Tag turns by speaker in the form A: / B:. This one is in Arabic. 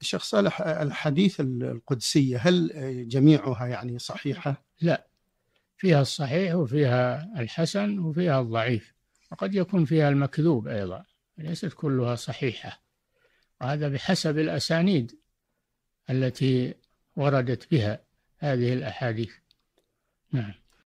A: الشخصية الحديث القدسية هل جميعها يعني صحيحة؟
B: لا فيها الصحيح وفيها الحسن وفيها الضعيف وقد يكون فيها المكذوب أيضا ليست كلها صحيحة وهذا بحسب الأسانيد التي وردت بها هذه الأحاديث
C: نعم